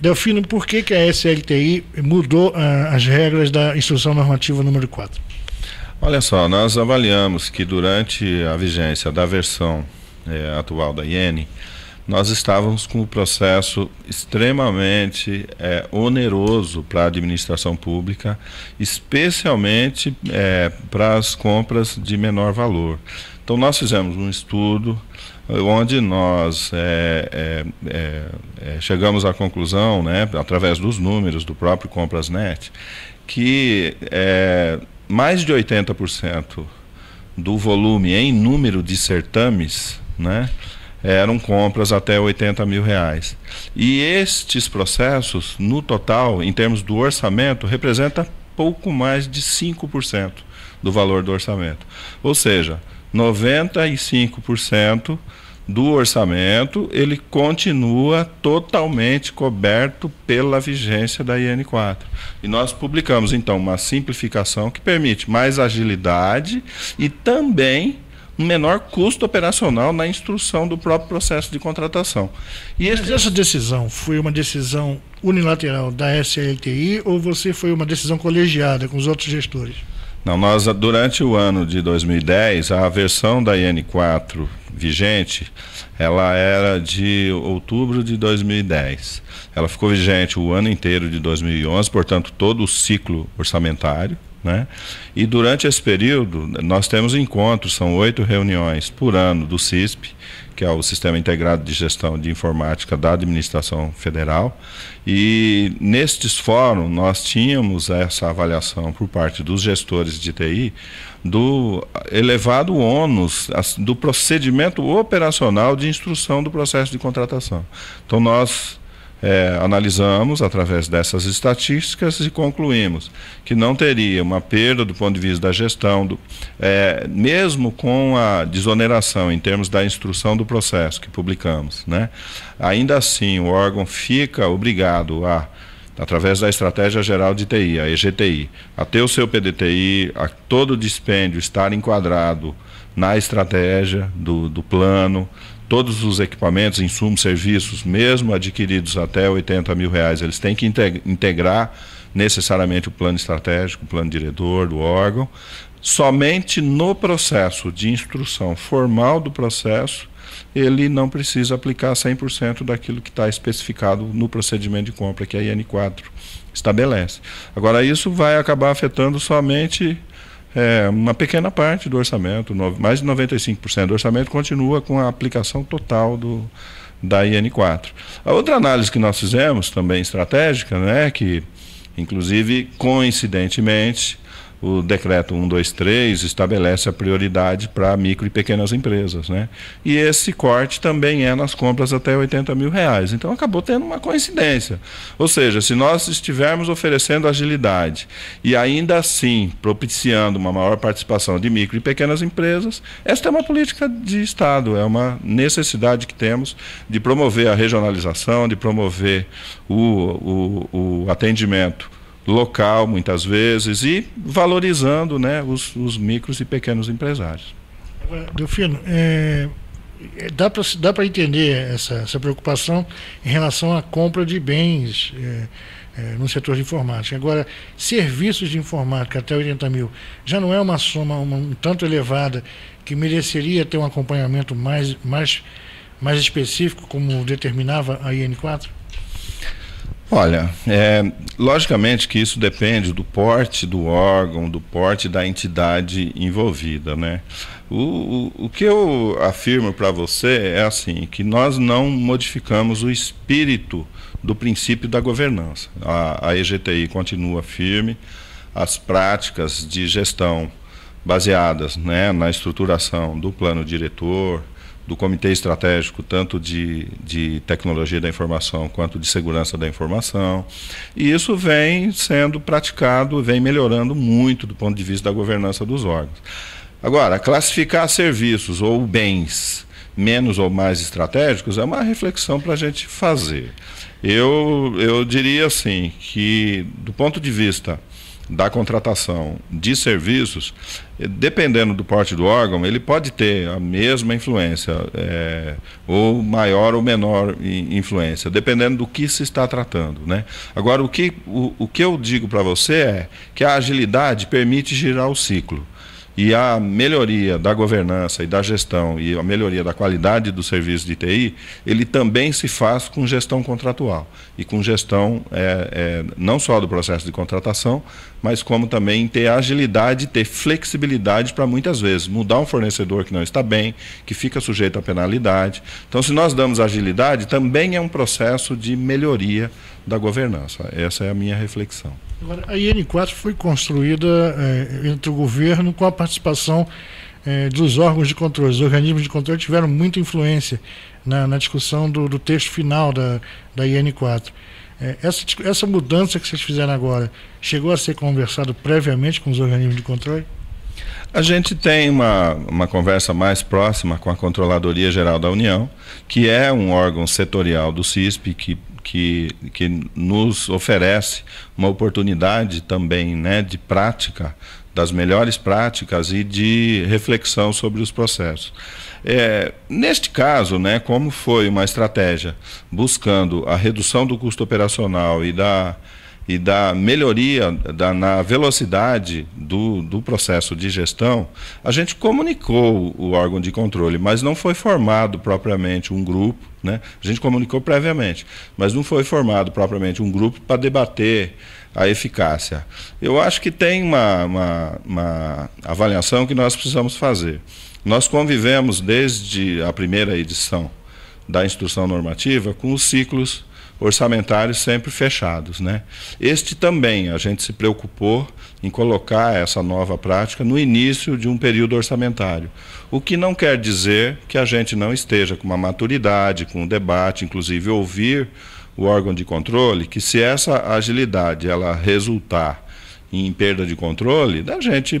Delfino, por que, que a SLTI mudou ah, as regras da Instrução Normativa número 4? Olha só, nós avaliamos que durante a vigência da versão eh, atual da IENE, nós estávamos com um processo extremamente é, oneroso para a administração pública, especialmente é, para as compras de menor valor. Então, nós fizemos um estudo, onde nós é é, é, é, chegamos à conclusão, né, através dos números do próprio Comprasnet, que é, mais de 80% do volume em número de certames, né, eram compras até 80 mil reais. E estes processos, no total, em termos do orçamento, representa pouco mais de 5% do valor do orçamento. Ou seja, 95% do orçamento, ele continua totalmente coberto pela vigência da IN4. E nós publicamos, então, uma simplificação que permite mais agilidade e também um menor custo operacional na instrução do próprio processo de contratação. E esse... essa decisão foi uma decisão unilateral da SLTI ou você foi uma decisão colegiada com os outros gestores? Não, nós durante o ano de 2010, a versão da IN4 vigente, ela era de outubro de 2010. Ela ficou vigente o ano inteiro de 2011, portanto, todo o ciclo orçamentário. Né? E durante esse período, nós temos encontros, são oito reuniões por ano do CISP, que é o Sistema Integrado de Gestão de Informática da Administração Federal. E nestes fóruns, nós tínhamos essa avaliação por parte dos gestores de TI do elevado ônus do procedimento operacional de instrução do processo de contratação. Então, nós é, analisamos através dessas estatísticas e concluímos que não teria uma perda do ponto de vista da gestão, do, é, mesmo com a desoneração em termos da instrução do processo que publicamos. Né? Ainda assim, o órgão fica obrigado a através da Estratégia Geral de TI, a EGTI, a ter o seu PDTI, a todo dispêndio estar enquadrado na estratégia do, do plano, todos os equipamentos, insumos, serviços, mesmo adquiridos até 80 mil reais, eles têm que integrar necessariamente o plano estratégico, o plano diretor do órgão. Somente no processo de instrução formal do processo, ele não precisa aplicar 100% daquilo que está especificado no procedimento de compra que a IN4 estabelece. Agora, isso vai acabar afetando somente é, uma pequena parte do orçamento, no, mais de 95% do orçamento continua com a aplicação total do, da IN4. A outra análise que nós fizemos, também estratégica, né, que inclusive coincidentemente o decreto 123 estabelece a prioridade para micro e pequenas empresas, né? E esse corte também é nas compras até 80 mil reais. Então acabou tendo uma coincidência. Ou seja, se nós estivermos oferecendo agilidade e ainda assim propiciando uma maior participação de micro e pequenas empresas, esta é uma política de Estado, é uma necessidade que temos de promover a regionalização, de promover o, o, o atendimento local, muitas vezes, e valorizando né, os, os micros e pequenos empresários. Delfino, é, é dá para dá entender essa, essa preocupação em relação à compra de bens é, é, no setor de informática. Agora, serviços de informática até 80 mil já não é uma soma um tanto elevada que mereceria ter um acompanhamento mais, mais, mais específico, como determinava a IN4? Olha, é, logicamente que isso depende do porte do órgão, do porte da entidade envolvida, né? O, o, o que eu afirmo para você é assim, que nós não modificamos o espírito do princípio da governança. A, a EGTI continua firme, as práticas de gestão baseadas né, na estruturação do plano diretor, do comitê estratégico, tanto de, de tecnologia da informação quanto de segurança da informação. E isso vem sendo praticado, vem melhorando muito do ponto de vista da governança dos órgãos. Agora, classificar serviços ou bens menos ou mais estratégicos é uma reflexão para a gente fazer. Eu, eu diria assim que, do ponto de vista da contratação de serviços, eh, dependendo do porte do órgão, ele pode ter a mesma influência, é, ou maior ou menor influência, dependendo do que se está tratando. Né? Agora, o que, o, o que eu digo para você é que a agilidade permite girar o ciclo. E a melhoria da governança e da gestão e a melhoria da qualidade do serviço de TI, ele também se faz com gestão contratual e com gestão é, é, não só do processo de contratação, mas como também ter agilidade, ter flexibilidade para muitas vezes mudar um fornecedor que não está bem, que fica sujeito a penalidade. Então, se nós damos agilidade, também é um processo de melhoria da governança. Essa é a minha reflexão. Agora, a IN4 foi construída é, entre o governo com a participação é, dos órgãos de controle. Os organismos de controle tiveram muita influência na, na discussão do, do, texto final da, da IN4. É, eh, essa, essa mudança que vocês fizeram agora chegou a ser conversado previamente com os organismos de controle? A gente tem uma, uma conversa mais próxima com a Controladoria Geral da União, que é um órgão setorial do CISP que que, que nos oferece uma oportunidade também né, de prática, das melhores práticas e de reflexão sobre os processos. É, neste caso, né, como foi uma estratégia buscando a redução do custo operacional e da, e da melhoria da, na velocidade do, do processo de gestão, a gente comunicou o órgão de controle, mas não foi formado propriamente um grupo, né? a gente comunicou previamente, mas não foi formado propriamente um grupo para debater a eficácia. Eu acho que tem uma, uma, uma avaliação que nós precisamos fazer. Nós convivemos desde a primeira edição da instrução normativa com os ciclos orçamentários sempre fechados. Né? Este também, a gente se preocupou em colocar essa nova prática no início de um período orçamentário. O que não quer dizer que a gente não esteja com uma maturidade, com um debate, inclusive ouvir o órgão de controle, que se essa agilidade ela resultar em perda de controle, da gente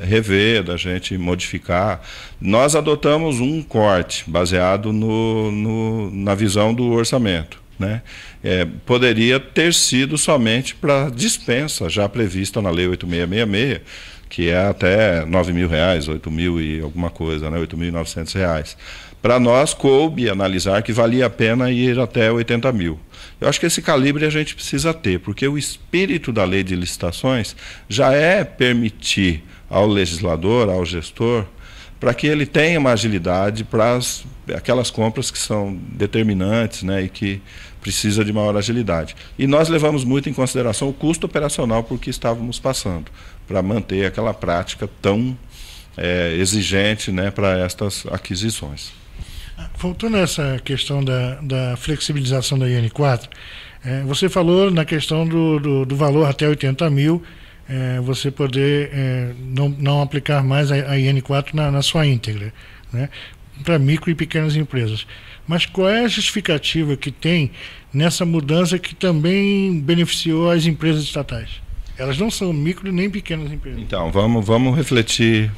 rever, da gente modificar. Nós adotamos um corte baseado no, no na visão do orçamento né? É, poderia ter sido somente para dispensa já prevista na Lei 8666, que é até 9 mil reais, 8 mil e alguma coisa, né? 8.900 reais. Para nós, coube analisar que valia a pena ir até 80 mil. Eu acho que esse calibre a gente precisa ter, porque o espírito da lei de licitações já é permitir ao legislador, ao gestor, para que ele tenha uma agilidade para aquelas compras que são determinantes né, e que precisa de maior agilidade. E nós levamos muito em consideração o custo operacional por que estávamos passando, para manter aquela prática tão é, exigente né, para estas aquisições. Voltando a essa questão da, da flexibilização da IN4, é, você falou na questão do, do, do valor até 80 mil é, você poder é, não, não aplicar mais a, a IN4 na, na, sua íntegra, né? para micro e pequenas empresas. Mas qual é a justificativa que tem nessa mudança que também beneficiou as empresas estatais? Elas não são micro nem pequenas empresas. Então, vamos, vamos refletir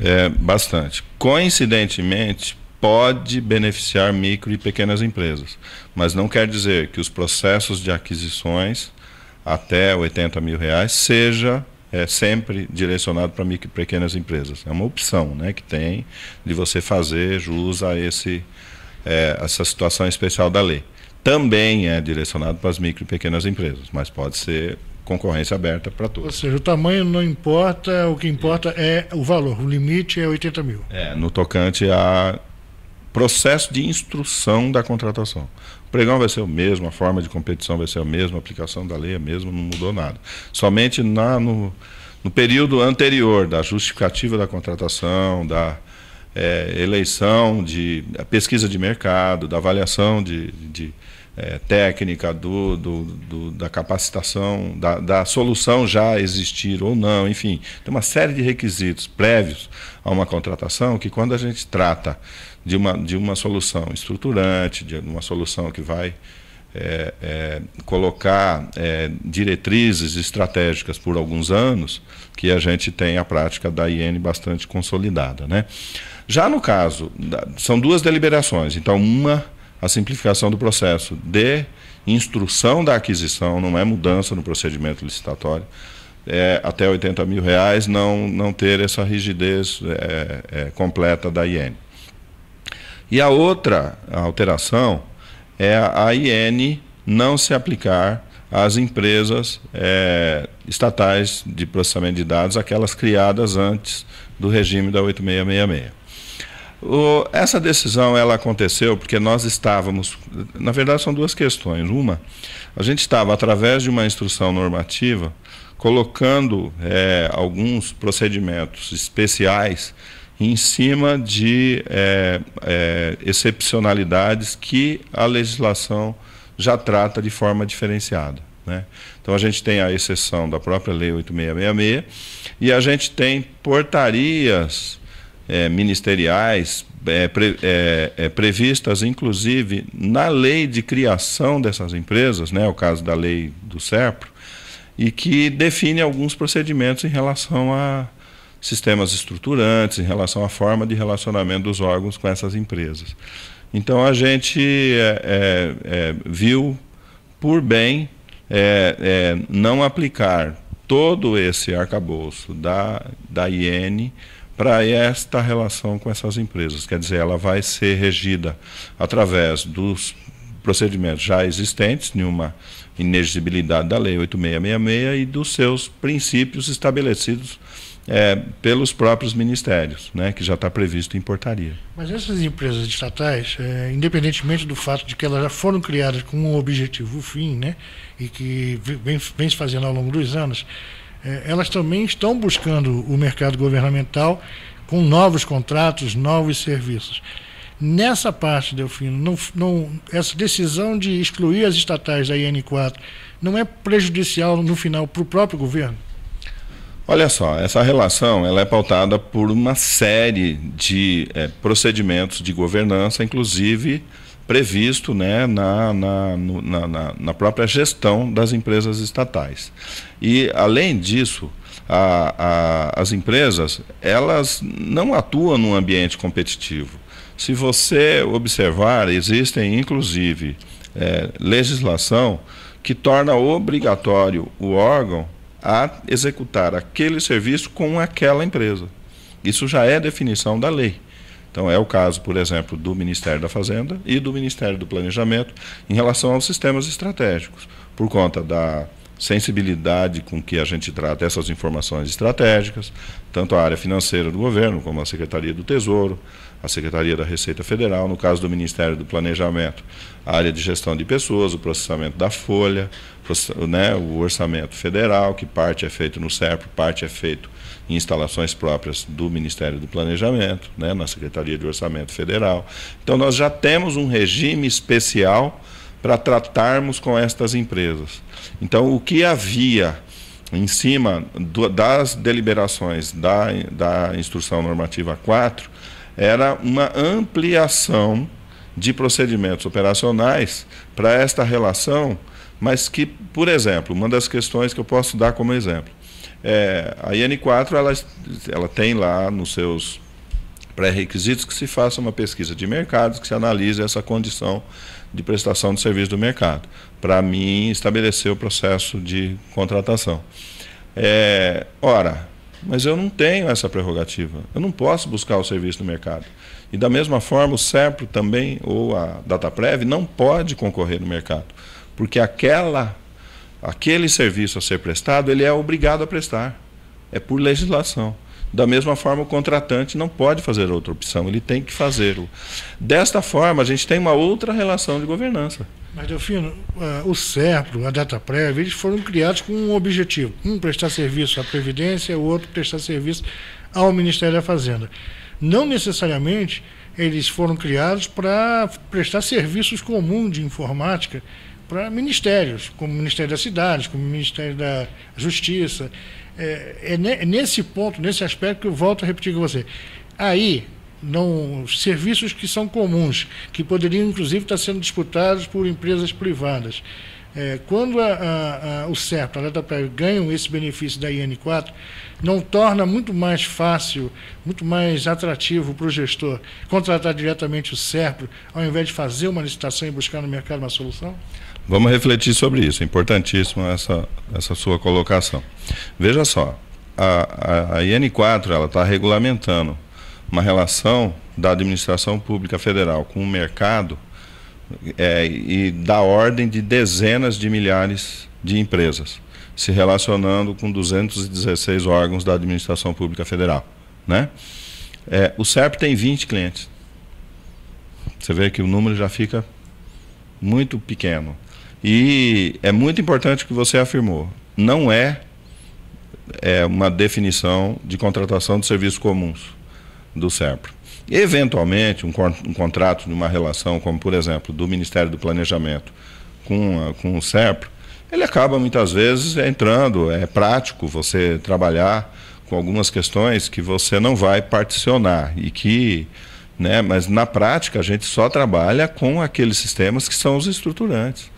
é, bastante. Coincidentemente, pode beneficiar micro e pequenas empresas, mas não quer dizer que os processos de aquisições até 80 mil reais seja é, sempre direcionado para micro, e pequenas empresas. É uma opção né, que tem de você fazer jus a esse, é, essa situação especial da lei. Também é direcionado para as micro e pequenas empresas, mas pode ser concorrência aberta para todos. Ou seja, o tamanho não importa, o que importa é o valor, o limite é 80 mil. É, no tocante a Processo de instrução da contratação. O pregão vai ser o mesmo, a forma de competição vai ser a mesma, a aplicação da lei é a mesma, não mudou nada. Somente na, no, no período anterior da justificativa da contratação, da é, eleição, de pesquisa de mercado, da avaliação de, de é, técnica, do, do, do, da capacitação, da, da, solução já existir ou não, enfim, tem uma série de requisitos prévios a uma contratação que quando a gente trata de uma, de uma solução estruturante, de uma solução que vai é, é, colocar é, diretrizes estratégicas por alguns anos, que a gente tem a prática da IN bastante consolidada. Né? Já no caso, são duas deliberações, então uma a simplificação do processo de instrução da aquisição, não é mudança no procedimento licitatório, é, até 80 mil reais, não, não ter essa rigidez é, é, completa da IN. E a outra alteração é a IN não se aplicar às empresas é, estatais de processamento de dados, aquelas criadas antes do regime da 8666. O, essa decisão ela aconteceu porque nós estávamos, na verdade são duas questões. Uma, a gente estava através de uma instrução normativa colocando é, alguns procedimentos especiais em cima de é, é, excepcionalidades que a legislação já trata de forma diferenciada. Né? Então a gente tem a exceção da própria Lei 8666 e a gente tem portarias é, ministeriais é, pre, é, é, previstas, inclusive, na lei de criação dessas empresas, né, o caso da lei do SERPRO, e que define alguns procedimentos em relação a sistemas estruturantes, em relação à forma de relacionamento dos órgãos com essas empresas. Então a gente é, é, viu por bem não aplicar todo esse arcabouço da, da IN para esta relação com essas empresas. Quer dizer, ela vai ser regida através dos procedimentos já existentes, nenhuma inexigibilidade da Lei 8666 e dos seus princípios estabelecidos é, pelos próprios ministérios, né, que já está previsto em portaria. Mas essas empresas estatais, é, independentemente do fato de que elas já foram criadas com um objetivo, um fim, né, e que vem, vem se fazendo ao longo dos anos, é, elas também estão buscando o mercado governamental com novos contratos, novos serviços. Nessa parte, Delfino, não, não, essa decisão de excluir as estatais da IN4 não é prejudicial, no final, para o próprio governo? Olha só, essa relação ela é pautada por uma série de é, procedimentos de governança, inclusive previsto né, na, na, na, na, própria gestão das empresas estatais. E, além disso, a, a, as empresas elas não atuam num ambiente competitivo. Se você observar, existem inclusive é, legislação que torna obrigatório o órgão a executar aquele serviço com aquela empresa. Isso já é definição da lei. Então, é o caso, por exemplo, do Ministério da Fazenda e do Ministério do Planejamento em relação aos sistemas estratégicos, por conta da sensibilidade com que a gente trata essas informações estratégicas, tanto a área financeira do governo, como a Secretaria do Tesouro, a Secretaria da Receita Federal, no caso do Ministério do Planejamento, a área de gestão de pessoas, o processamento da folha, né, o orçamento federal, que parte é feito no SERP, parte é feito em instalações próprias do Ministério do Planejamento, né, na Secretaria de Orçamento Federal. Então, nós já temos um regime especial para tratarmos com estas empresas. Então, o que havia em cima do, das deliberações da, da Instrução Normativa 4 era uma ampliação de procedimentos operacionais para esta relação, mas que, por exemplo, uma das questões que eu posso dar como exemplo, é, a IN4 ela, ela tem lá nos seus pré-requisitos que se faça uma pesquisa de mercado, que se analise essa condição de prestação de serviço do mercado, para mim estabelecer o processo de contratação. É, ora, mas eu não tenho essa prerrogativa, eu não posso buscar o serviço do mercado. E da mesma forma, o SERPRO também, ou a DataPrev, não pode concorrer no mercado, porque aquela, aquele serviço a ser prestado, ele é obrigado a prestar, é por legislação. Da mesma forma, o contratante não pode fazer outra opção, ele tem que fazê-lo. Desta forma, a gente tem uma outra relação de governança. Mas, Delfino, é, o SERPRO, a Data Prévia, eles foram criados com um objetivo. Um prestar serviço à Previdência, o outro prestar serviço ao Ministério da Fazenda. Não necessariamente eles foram criados para prestar serviços comuns de informática para ministérios, como o Ministério das Cidades, como o Ministério da Justiça é, é, é nesse ponto, nesse aspecto que eu volto a repetir com você. Aí, não serviços que são comuns, que poderiam inclusive estar sendo disputados por empresas privadas. É, quando a, a, a, o CERP, a Dataprev, ganham esse benefício da IN4, não torna muito mais fácil, muito mais atrativo para o gestor contratar diretamente o CERP, ao invés de fazer uma licitação e buscar no mercado uma solução? Vamos refletir sobre isso, é importantíssimo essa, essa sua colocação. Veja só, a, a, a IN4 está regulamentando uma relação da administração pública federal com o mercado é, e da ordem de dezenas de milhares de empresas, se relacionando com 216 órgãos da administração pública federal. Né? É, o SERP tem 20 clientes. Você vê que o número já fica muito pequeno. E é muito importante o que você afirmou. Não é, é uma definição de contratação de serviços comuns do SERPRO. Eventualmente, um, um contrato de uma relação, como por exemplo, do Ministério do Planejamento com, a, com o SERPRO, ele acaba muitas vezes é entrando. É prático você trabalhar com algumas questões que você não vai particionar e que, né, mas na prática a gente só trabalha com aqueles sistemas que são os estruturantes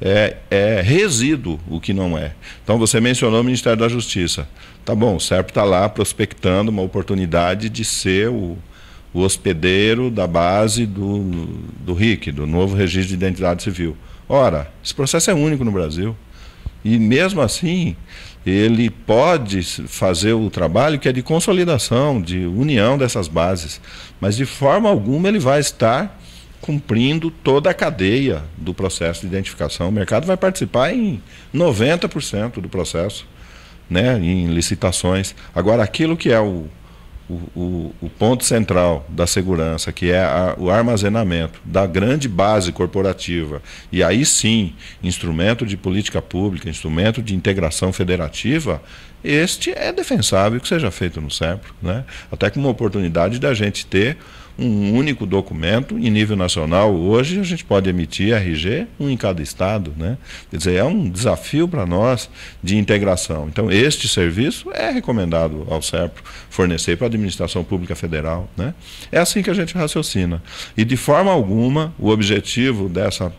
é, é resíduo o que não é. Então você mencionou o Ministério da Justiça. Tá bom, o SERP está lá prospectando uma oportunidade de ser o, o hospedeiro da base do, do RIC, do novo registro de identidade civil. Ora, esse processo é único no Brasil. E mesmo assim, ele pode fazer o trabalho que é de consolidação, de união dessas bases. Mas de forma alguma ele vai estar cumprindo toda a cadeia do processo de identificação. O mercado vai participar em 90% do processo, né, em licitações. Agora, aquilo que é o, o, o ponto central da segurança, que é a, o armazenamento da grande base corporativa, e aí sim, instrumento de política pública, instrumento de integração federativa, este é defensável que seja feito no CEPRO, Né? Até como uma oportunidade da gente ter um único documento em nível nacional. Hoje a gente pode emitir RG, um em cada estado. Né? Quer dizer, é um desafio para nós de integração. Então, este serviço é recomendado ao SERPRO fornecer para a administração pública federal. Né? É assim que a gente raciocina. E de forma alguma, o objetivo dessa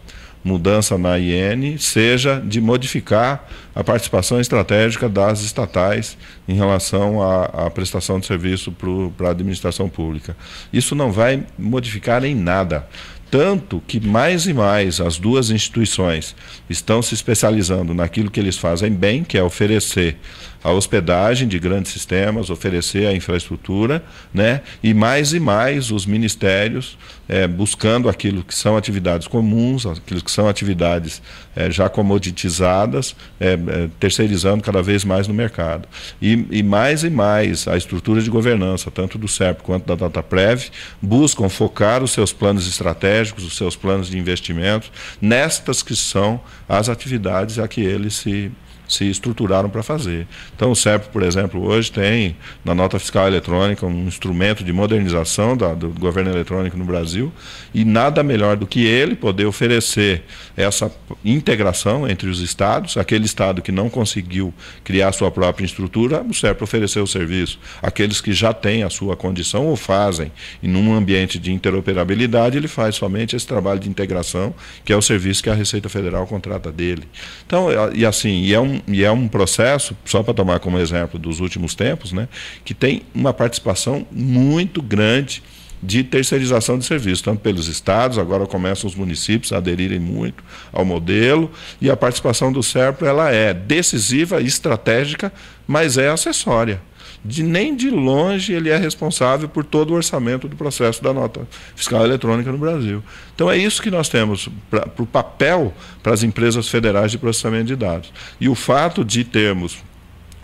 mudança na IN seja de modificar a participação estratégica das estatais em relação à, à prestação de serviço para a administração pública. Isso não vai modificar em nada. Tanto que mais e mais as duas instituições estão se especializando naquilo que eles fazem bem, que é oferecer a hospedagem de grandes sistemas, oferecer a infraestrutura, né? e mais e mais os ministérios é, buscando aquilo que são atividades comuns, aquilo que são atividades é, já comoditizadas, é, é, terceirizando cada vez mais no mercado. E, e, mais e mais a estrutura de governança, tanto do SERP quanto da DataPrev, buscam focar os seus planos estratégicos, os seus planos de investimento, nestas que são as atividades a que eles se se estruturaram para fazer. Então, o CEP, por exemplo, hoje tem na nota fiscal eletrônica um instrumento de modernização da, do governo eletrônico no Brasil e nada melhor do que ele poder oferecer essa integração entre os estados. Aquele estado que não conseguiu criar sua própria estrutura, o CEP ofereceu o serviço. Aqueles que já têm a sua condição ou fazem, e num ambiente de interoperabilidade, ele faz somente esse trabalho de integração, que é o serviço que a Receita Federal contrata dele. Então, e assim, e é um, e é um processo, só para tomar como exemplo dos últimos tempos, né, que tem uma participação muito grande de terceirização de serviço, tanto pelos estados, agora começam os municípios a aderirem muito ao modelo, e a participação do SERPRO ela é decisiva, estratégica, mas é acessória de nem de longe ele é responsável por todo o orçamento do processo da nota fiscal eletrônica no Brasil. Então é isso que nós temos para o papel para as empresas federais de processamento de dados. E o fato de termos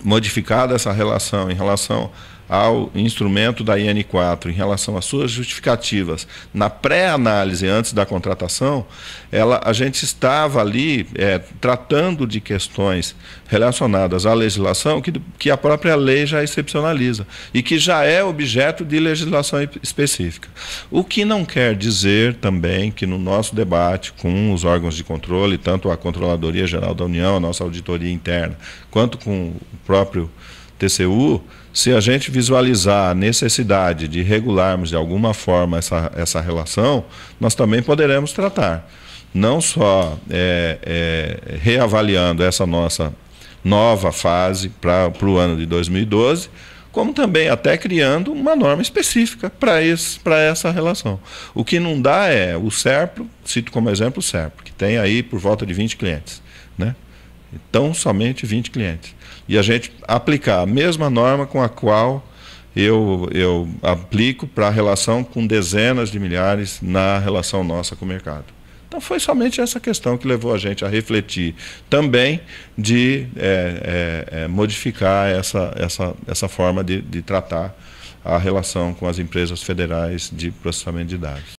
modificado essa relação em relação ao instrumento da IN4 em relação às suas justificativas na pré-análise antes da contratação, ela, a gente estava ali é, tratando de questões relacionadas à legislação que, que a própria lei já excepcionaliza e que já é objeto de legislação específica. O que não quer dizer também que no nosso debate com os órgãos de controle, tanto a Controladoria Geral da União, a nossa auditoria interna, quanto com o próprio TCU, se a gente visualizar a necessidade de regularmos de alguma forma essa, essa relação, nós também poderemos tratar. Não só é, é, reavaliando essa nossa nova fase para o ano de 2012, como também até criando uma norma específica para essa relação. O que não dá é o SERPRO, cito como exemplo o SERPRO, que tem aí por volta de 20 clientes. Né? Então, somente 20 clientes e a gente aplicar a mesma norma com a qual eu, eu aplico para a relação com dezenas de milhares na relação nossa com o mercado. Então foi somente essa questão que levou a gente a refletir também de é, é, é, modificar essa, essa, essa forma de, de tratar a relação com as empresas federais de processamento de dados.